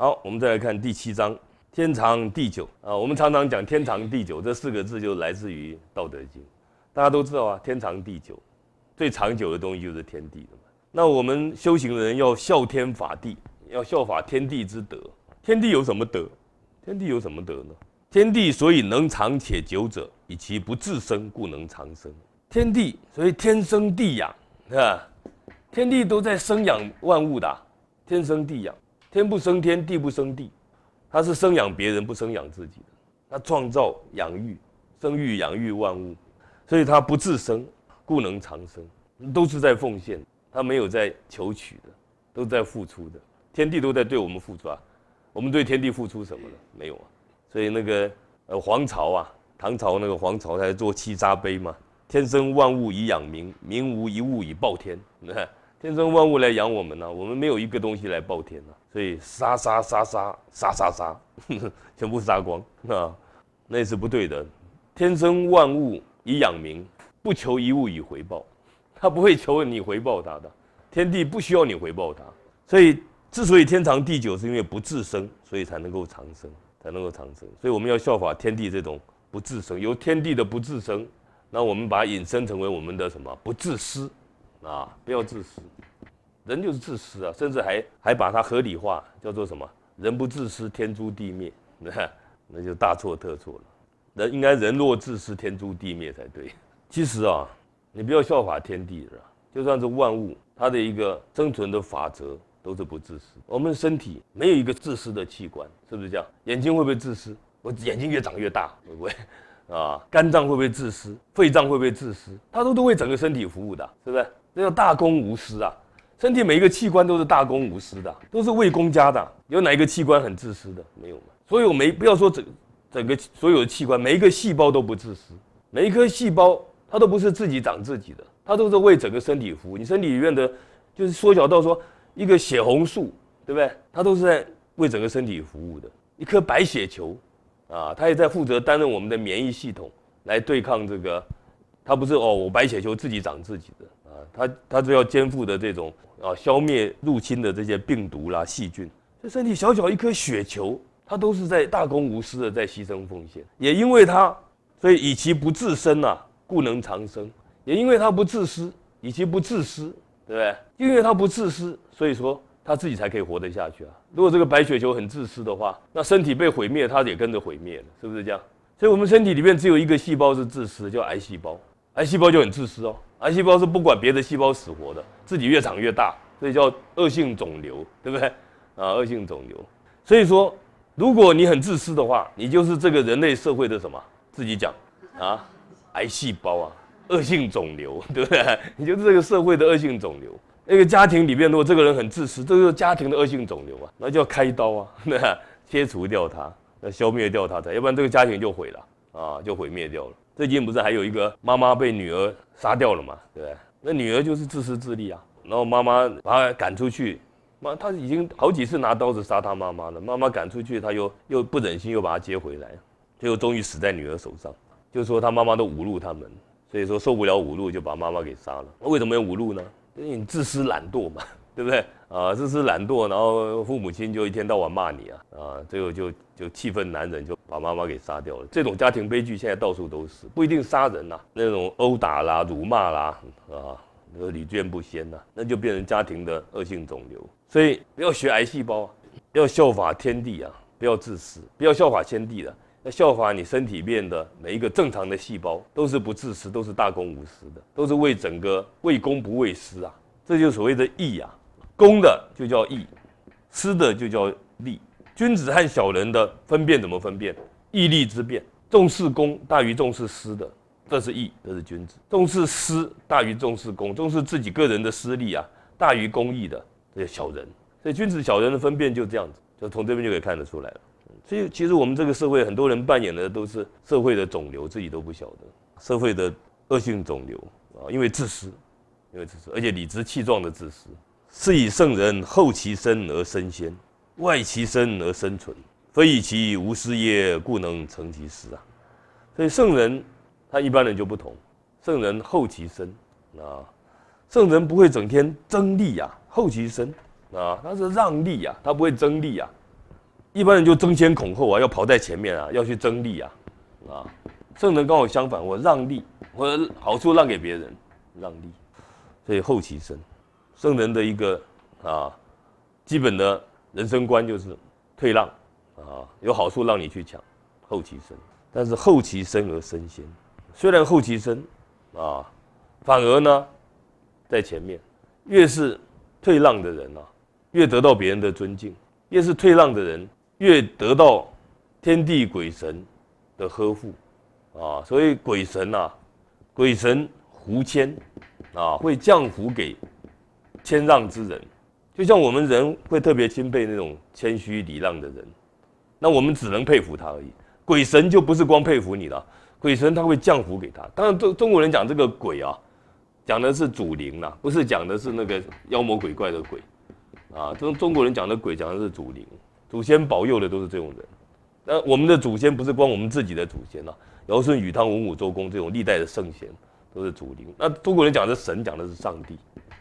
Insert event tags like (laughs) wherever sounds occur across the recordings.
好，我们再来看第七章“天长地久”啊。我们常常讲“天长地久”这四个字，就来自于《道德经》。大家都知道啊，“天长地久”，最长久的东西就是天地嘛。那我们修行人要效天法地，要效法天地之德。天地有什么德？天地有什么德呢？天地所以能长且久者，以其不自生，故能长生。天地所以天生地养，是吧？天地都在生养万物的，天生地养。天不生天地不生地，他是生养别人不生养自己的，他创造养育、生育、养育万物，所以他不自生，故能长生。都是在奉献，他没有在求取的，都在付出的。天地都在对我们付出啊，我们对天地付出什么呢？没有啊。所以那个呃皇朝啊，唐朝那个皇朝在做七扎碑嘛，“天生万物以养民，民无一物以报天。(laughs) ”天生万物来养我们呢，我们没有一个东西来报天呢，所以杀杀杀杀杀杀杀，(laughs) 全部杀光啊，那是不对的。天生万物以养民，不求一物以回报，他不会求你回报他的，天地不需要你回报他。所以，之所以天长地久，是因为不自生，所以才能够长生，才能够长生。所以，我们要效法天地这种不自生，由天地的不自生，那我们把它引申成为我们的什么不自私。啊，不要自私，人就是自私啊，甚至还还把它合理化，叫做什么？人不自私，天诛地灭，那那就大错特错了。人应该人若自私，天诛地灭才对。其实啊，你不要效法天地了，就算是万物，它的一个生存的法则都是不自私。我们身体没有一个自私的器官，是不是这样？眼睛会不会自私？我眼睛越长越大，会不会？(laughs) 啊，肝脏会不会自私？肺脏会不会自私？它都都为整个身体服务的，是不是？那叫大公无私啊！身体每一个器官都是大公无私的，都是为公家的。有哪一个器官很自私的？没有嘛！所有没不要说整，整个所有的器官，每一个细胞都不自私，每一颗细胞它都不是自己长自己的，它都是为整个身体服务。你身体里面的，就是缩小到说一个血红素，对不对？它都是在为整个身体服务的。一颗白血球，啊，它也在负责担任我们的免疫系统来对抗这个。它不是哦，我白血球自己长自己的啊，它它是要肩负的这种啊，消灭入侵的这些病毒啦、细菌。这身体小小一颗血球，它都是在大公无私的在牺牲奉献。也因为它，所以以其不自身呐，故能长生。也因为它不自私，以其不自私，对不对？因为它不自私，所以说它自己才可以活得下去啊。如果这个白血球很自私的话，那身体被毁灭，它也跟着毁灭了，是不是这样？所以，我们身体里面只有一个细胞是自私，叫癌细胞。癌细胞就很自私哦，癌细胞是不管别的细胞死活的，自己越长越大，所以叫恶性肿瘤，对不对？啊，恶性肿瘤。所以说，如果你很自私的话，你就是这个人类社会的什么？自己讲啊，癌细胞啊，恶性肿瘤，对不对？(laughs) 你就是这个社会的恶性肿瘤。那个家庭里面，如果这个人很自私，这就是家庭的恶性肿瘤啊，那就要开刀啊，对 (laughs) 切除掉它，要消灭掉它才，要不然这个家庭就毁了啊，就毁灭掉了。最近不是还有一个妈妈被女儿杀掉了嘛？对不对？那女儿就是自私自利啊，然后妈妈把她赶出去，妈，她已经好几次拿刀子杀她妈妈了。妈妈赶出去，她又又不忍心，又把她接回来，最后终于死在女儿手上。就说她妈妈都侮辱他们，所以说受不了侮辱，就把妈妈给杀了。为什么要侮辱呢？因为你自私懒惰嘛，对不对？啊，自私懒惰，然后父母亲就一天到晚骂你啊，啊，最后就就气愤难忍，就把妈妈给杀掉了。这种家庭悲剧现在到处都是，不一定杀人呐，那种殴打啦、辱骂啦，啊，都屡见不鲜呐。那就变成家庭的恶性肿瘤，所以不要学癌细胞啊，要效法天地啊，不要自私，不要效法天地啊。要效法你身体面的每一个正常的细胞都是不自私，都是大公无私的，都是为整个为公不为私啊，这就所谓的义啊。公的就叫义，私的就叫利。君子和小人的分辨怎么分辨？义利之辩，重视公大于重视私的，这是义，这是君子；重视私大于重视公，重视自己个人的私利啊，大于公义的，这些小人。所以君子小人的分辨就这样子，就从这边就可以看得出来了。所以其实我们这个社会很多人扮演的都是社会的肿瘤，自己都不晓得，社会的恶性肿瘤啊，因为自私，因为自私，而且理直气壮的自私。是以圣人后其身而身先，外其身而身存。非以其无私业，故能成其私啊。所以圣人，他一般人就不同。圣人后其身啊，圣人不会整天争利呀，后其身啊，他是让利啊，他不会争利啊。一般人就争先恐后啊，要跑在前面啊，要去争利啊啊。圣人刚好相反，我让利，我好处让给别人，让利，所以后其身。圣人的一个啊基本的人生观就是退让啊，有好处让你去抢，后其身，但是后其身而身先，虽然后其身啊，反而呢在前面，越是退让的人啊，越得到别人的尊敬，越是退让的人，越得到天地鬼神的呵护啊，所以鬼神呐，鬼神胡仙啊，会降服给。谦让之人，就像我们人会特别钦佩那种谦虚礼让的人，那我们只能佩服他而已。鬼神就不是光佩服你了，鬼神他会降福给他。当然，中中国人讲这个鬼啊，讲的是祖灵啦，不是讲的是那个妖魔鬼怪的鬼，啊，中中国人讲的鬼讲的是祖灵，祖先保佑的都是这种人。那我们的祖先不是光我们自己的祖先了，尧舜禹汤文武周公这种历代的圣贤都是祖灵。那中国人讲的神讲的是上帝。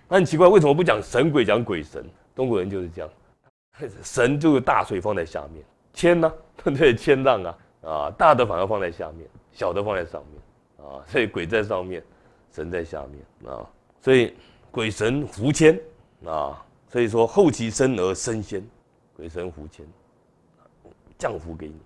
那很奇怪，为什么不讲神鬼，讲鬼神？中国人就是这样，神就是大水放在下面，谦呢，(laughs) 对谦对？啊，啊，大的反而放在下面，小的放在上面，啊，所以鬼在上面，神在下面，啊，所以鬼神伏谦啊，所以说后其生而生仙，鬼神伏谦，降伏给你，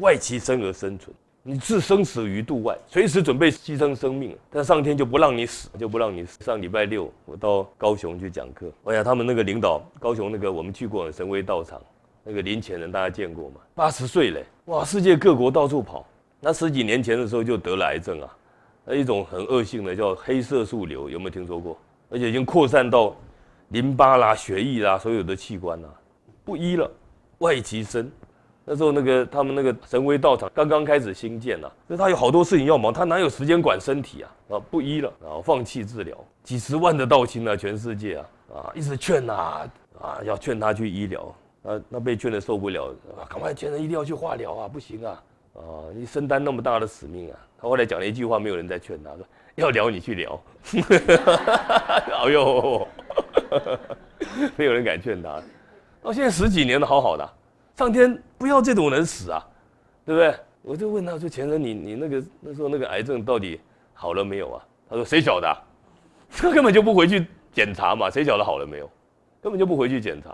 外其生而生存。你置生死于度外，随时准备牺牲生命，但上天就不让你死，就不让你死。上礼拜六我到高雄去讲课，哎呀，他们那个领导，高雄那个我们去过神威道场，那个年前人大家见过吗？八十岁了，哇！世界各国到处跑。那十几年前的时候就得了癌症啊，那一种很恶性的叫黑色素瘤，有没有听说过？而且已经扩散到淋巴啦、血液啦、所有的器官啦，不医了，外极深。那时候，那个他们那个神威道场刚刚开始兴建呐，那他有好多事情要忙，他哪有时间管身体啊？啊，不医了，然后放弃治疗，几十万的道亲啊，全世界啊，啊，一直劝呐，啊，要劝他去医疗，啊，那被劝的受不了，赶快劝他一定要去化疗啊，不行啊，啊，你身担那么大的使命啊，他后来讲了一句话，没有人再劝他说要聊你去哈 (laughs) 哎哟，没有人敢劝他，到现在十几年了，好好的。上天不要这种人死啊，对不对？我就问他说：“前任，你你那个那时候那个癌症到底好了没有啊？”他说：“谁晓得？(laughs) 他根本就不回去检查嘛，谁晓得好了没有？根本就不回去检查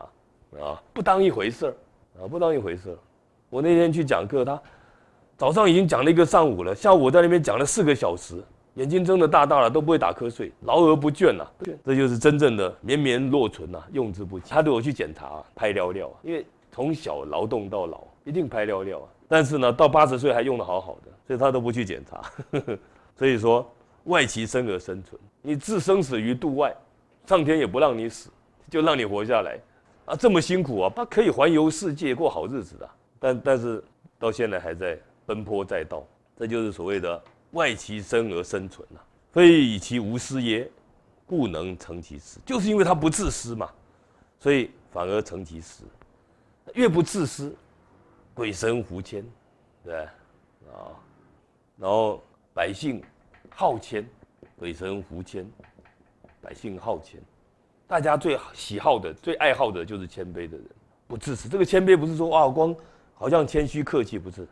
啊，不当一回事啊，不当一回事。”我那天去讲课，他早上已经讲了一个上午了，下午我在那边讲了四个小时，眼睛睁得大大的，都不会打瞌睡，劳而不倦呐。这就是真正的绵绵若存呐，用之不竭。他对我去检查，拍尿尿，因为。从小劳动到老，一定拍尿尿啊！但是呢，到八十岁还用的好好的，所以他都不去检查。(laughs) 所以说，外其身而生存，你置生死于度外，上天也不让你死，就让你活下来啊！这么辛苦啊，他可以环游世界过好日子的。但但是到现在还在奔波在道，这就是所谓的外其身而生存呐。非以其无私也，故能成其私。就是因为他不自私嘛，所以反而成其私。越不自私，鬼神福谦，对，啊，然后百姓好谦，鬼神福谦，百姓好谦，大家最喜好的、最爱好的就是谦卑的人，不自私。这个谦卑不是说啊，光好像谦虚客气，不是，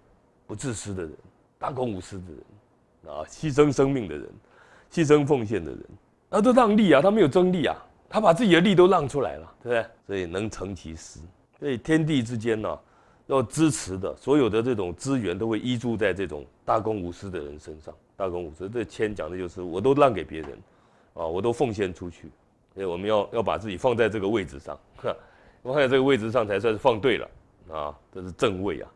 不自私的人，大公无私的人，啊，牺牲生命的人，牺牲奉献的人，啊，都让利啊，他没有争利啊，他把自己的利都让出来了，对不对？所以能成其私。所以天地之间呢，要支持的所有的这种资源都会依附在这种大公无私的人身上。大公无私，这谦讲的就是我都让给别人，啊，我都奉献出去。所以我们要要把自己放在这个位置上，放在这个位置上才算是放对了啊，这是正位啊。